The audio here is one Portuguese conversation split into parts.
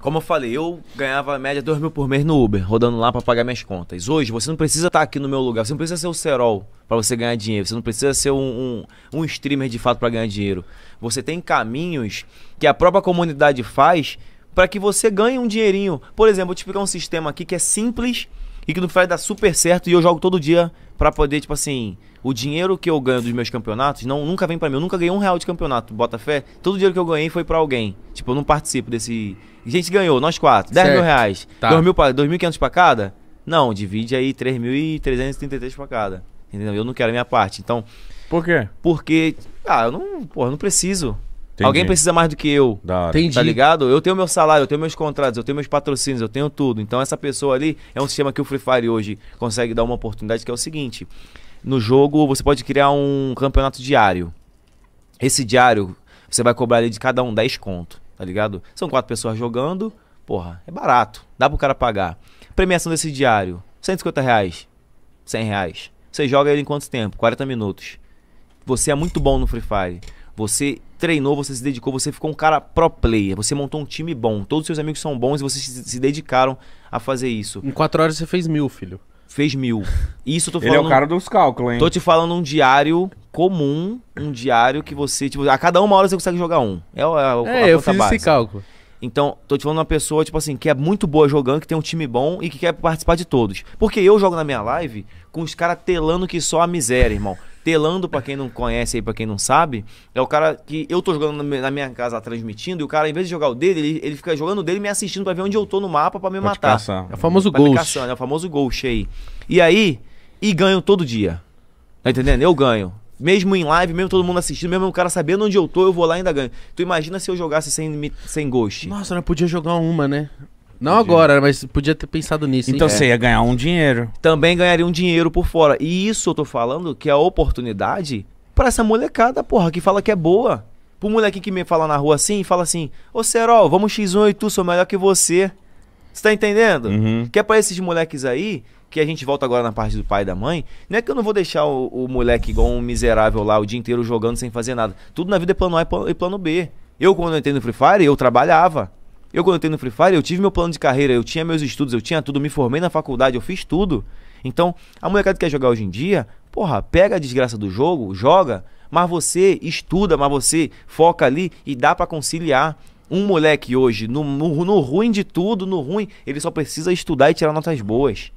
Como eu falei, eu ganhava média 2 mil por mês no Uber, rodando lá para pagar minhas contas. Hoje, você não precisa estar tá aqui no meu lugar, você não precisa ser o Serol para você ganhar dinheiro, você não precisa ser um, um, um streamer de fato para ganhar dinheiro. Você tem caminhos que a própria comunidade faz para que você ganhe um dinheirinho. Por exemplo, vou te explicar um sistema aqui que é simples e que no faz dá super certo e eu jogo todo dia para poder, tipo assim, o dinheiro que eu ganho dos meus campeonatos não nunca vem para mim. Eu nunca ganhei um real de campeonato, bota fé. Todo o dinheiro que eu ganhei foi para alguém. Tipo, eu não participo desse. A gente ganhou, nós quatro, 10 certo. mil reais. Tá. 2.500 para cada? Não, divide aí 3.333 para cada. Entendeu? Eu não quero a minha parte. Então. Por quê? Porque. Ah, eu não. Porra, eu não preciso. Entendi. Alguém precisa mais do que eu. Da Entendi. Tá ligado? Eu tenho meu salário, eu tenho meus contratos, eu tenho meus patrocínios, eu tenho tudo. Então essa pessoa ali é um sistema que o Free Fire hoje consegue dar uma oportunidade que é o seguinte: no jogo você pode criar um campeonato diário. Esse diário você vai cobrar ali de cada um 10 conto, tá ligado? São quatro pessoas jogando, porra, é barato, dá pro cara pagar. Premiação desse diário, 150 reais, 100 reais. Você joga ele em quanto tempo? 40 minutos. Você é muito bom no Free Fire você treinou, você se dedicou, você ficou um cara pro player, você montou um time bom, todos os seus amigos são bons e vocês se dedicaram a fazer isso. Em quatro horas você fez mil, filho. Fez mil. Isso eu tô falando. Ele é o cara dos cálculos, hein? Tô te falando um diário comum, um diário que você. Tipo, a cada uma hora você consegue jogar um. É, é, é eu fiz base. esse cálculo. Então, tô te falando uma pessoa, tipo assim, que é muito boa jogando, que tem um time bom e que quer participar de todos. Porque eu jogo na minha live com os caras telando que só a miséria, irmão. Telando, para quem não conhece aí, para quem não sabe, é o cara que eu tô jogando na minha casa transmitindo e o cara, em vez de jogar o dele, ele, ele fica jogando o dele me assistindo para ver onde eu tô no mapa para me matar. Caçar. É o famoso pra ghost. Né? É o famoso ghost aí. E aí, e ganho todo dia. Tá entendendo? Eu ganho. Mesmo em live, mesmo todo mundo assistindo, mesmo o cara sabendo onde eu tô, eu vou lá e ainda ganho. Tu imagina se eu jogasse sem, sem ghost. Nossa, não podia jogar uma, né? Não agora, mas podia ter pensado nisso. Então hein? É. você ia ganhar um dinheiro. Também ganharia um dinheiro por fora. E isso eu tô falando que é a oportunidade para essa molecada, porra, que fala que é boa. Pro moleque que me fala na rua assim e fala assim: Ô Serol, vamos X1 e tu, sou melhor que você. Você tá entendendo? Uhum. Que é pra esses moleques aí, que a gente volta agora na parte do pai e da mãe, não é que eu não vou deixar o, o moleque igual um miserável lá o dia inteiro jogando sem fazer nada. Tudo na vida é plano A e plano B. Eu, quando eu entrei no Free Fire, eu trabalhava. Eu, quando eu entrei no Free Fire, eu tive meu plano de carreira, eu tinha meus estudos, eu tinha tudo, me formei na faculdade, eu fiz tudo. Então, a molecada que quer jogar hoje em dia, porra, pega a desgraça do jogo, joga, mas você estuda, mas você foca ali e dá para conciliar. Um moleque hoje, no, no, no ruim de tudo, no ruim, ele só precisa estudar e tirar notas boas.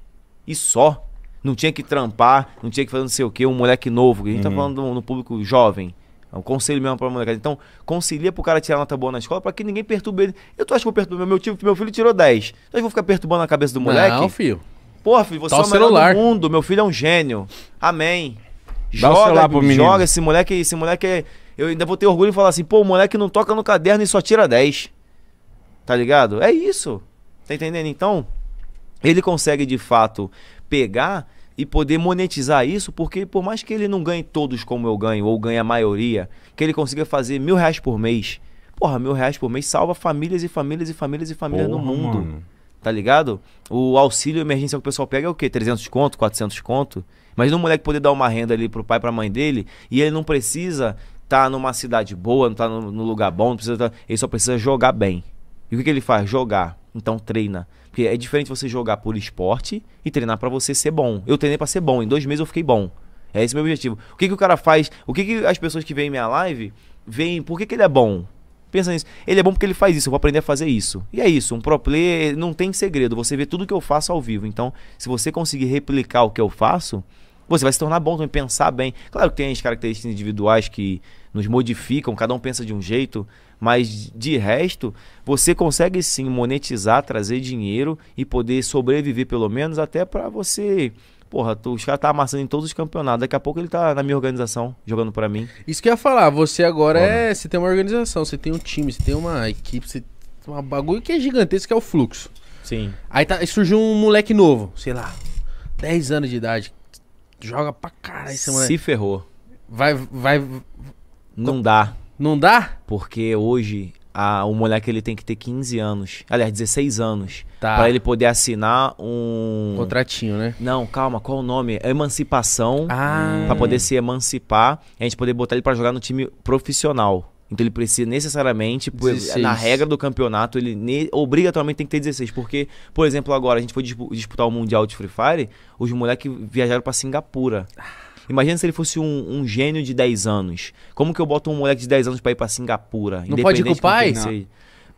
E só não tinha que trampar, não tinha que fazer não sei o que, um moleque novo. A gente tá uhum. tá falando no público jovem. É um conselho mesmo pra molecada. Então, concilia pro cara tirar nota boa na escola pra que ninguém perturbe ele. Eu tô acha que eu perturbo meu tio, meu filho tirou 10. Tu acha que eu vou ficar perturbando a cabeça do moleque? Não, filho. Porra, filho, você tá é o melhor do mundo. Meu filho é um gênio. Amém. Joga, joga esse moleque, esse moleque é... Eu ainda vou ter orgulho e falar assim, pô, o moleque não toca no caderno e só tira 10. Tá ligado? É isso. Tá entendendo? Então, ele consegue de fato pegar e poder monetizar isso, porque por mais que ele não ganhe todos como eu ganho, ou ganhe a maioria, que ele consiga fazer mil reais por mês. Porra, mil reais por mês salva famílias e famílias e famílias e famílias Porra, no mundo. Mano. Tá ligado? O auxílio emergencial que o pessoal pega é o quê? 300 conto, 400 conto? Mas um moleque poder dar uma renda ali pro pai, pra mãe dele, e ele não precisa estar tá numa cidade boa, não tá num lugar bom, não precisa tá... ele só precisa jogar bem. E o que, que ele faz? Jogar. Então treina. Porque é diferente você jogar por esporte e treinar para você ser bom. Eu treinei para ser bom, em dois meses eu fiquei bom. É esse meu objetivo. O que, que o cara faz? O que, que as pessoas que veem minha live veem? Por que, que ele é bom? Pensa nisso. Ele é bom porque ele faz isso, eu vou aprender a fazer isso. E é isso, um pro player não tem segredo, você vê tudo que eu faço ao vivo. Então, se você conseguir replicar o que eu faço, você vai se tornar bom também, pensar bem. Claro que tem as características individuais que nos modificam, cada um pensa de um jeito, mas de resto, você consegue sim monetizar, trazer dinheiro e poder sobreviver pelo menos até para você porra, tu, os caras tá amassando em todos os campeonatos. Daqui a pouco ele tá na minha organização, jogando para mim. Isso que eu ia falar, você agora Mano. é. Você tem uma organização, você tem um time, você tem uma equipe, você tem um bagulho que é gigantesco, que é o fluxo. Sim. Aí, tá, aí surgiu um moleque novo, sei lá, 10 anos de idade joga pra caralho esse moleque. Se ferrou. Vai, vai. Não dá. Não dá? Porque hoje a, o moleque ele tem que ter 15 anos. Aliás, 16 anos. Tá. Pra ele poder assinar um. Contratinho, né? Não, calma, qual o nome? Emancipação. Ah. Pra poder se emancipar. E a gente poder botar ele pra jogar no time profissional. Então ele precisa necessariamente, por, na regra do campeonato, ele obrigatoriamente tem que ter 16. Porque, por exemplo, agora a gente foi disputar o Mundial de Free Fire, os moleques viajaram para Singapura. Imagina se ele fosse um, um, gênio de 10 anos. Como que eu boto um moleque de 10 anos para ir para Singapura? Não pode ir com o pai?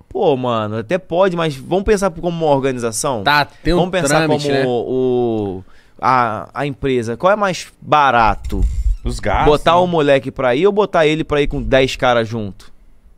Pô, mano, até pode, mas vamos pensar como uma organização? Tá, tem um Vamos pensar trâmite, como né? o, o, a, a empresa. Qual é mais barato? Os gastos. Botar um né? moleque pra ir ou botar ele pra ir com 10 caras junto?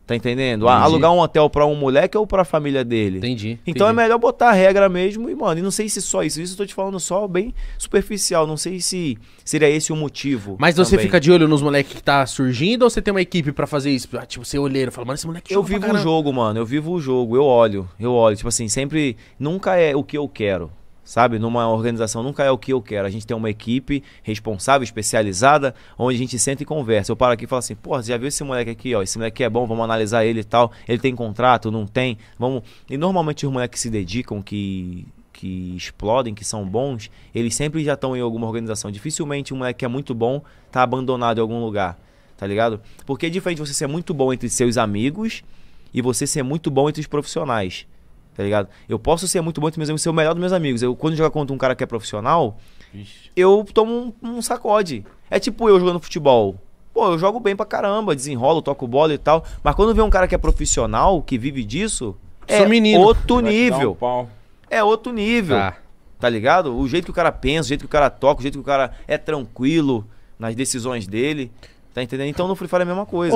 Tá entendendo? Entendi. Alugar um hotel pra um moleque ou pra família dele? Entendi. Então entendi. é melhor botar a regra mesmo e, mano, e não sei se só isso. Isso eu tô te falando só bem superficial. Não sei se seria esse o motivo. Mas também. você fica de olho nos moleques que tá surgindo ou você tem uma equipe pra fazer isso? Ah, tipo, você olheiro, fala, mano, esse moleque é Eu vivo o jogo, mano. Eu vivo o jogo. Eu olho. Eu olho. Tipo assim, sempre. Nunca é o que eu quero sabe? Numa organização nunca é o que eu quero. A gente tem uma equipe responsável, especializada, onde a gente senta e conversa. Eu paro aqui e falo assim, porra, já viu esse moleque aqui, ó? Esse moleque é bom, vamos analisar ele e tal. Ele tem contrato, não tem? Vamos. E normalmente os moleques que se dedicam, que que explodem, que são bons, eles sempre já estão em alguma organização. Dificilmente um moleque que é muito bom tá abandonado em algum lugar, tá ligado? Porque é diferente você ser muito bom entre seus amigos e você ser muito bom entre os profissionais tá ligado? Eu posso ser muito bom entre meus amigos, ser o melhor dos meus amigos. Eu, quando eu contra um cara que é profissional, Ixi. eu tomo um, um, sacode. É tipo eu jogando futebol. Pô, eu jogo bem pra caramba, desenrolo, toco bola e tal. Mas quando vem um cara que é profissional, que vive disso, é, é outro nível. Um é outro nível. Tá ligado? O jeito que o cara pensa, o jeito que o cara toca, o jeito que o cara é tranquilo nas decisões dele. Tá entendendo? Então no Free Fire é a mesma coisa. Oh.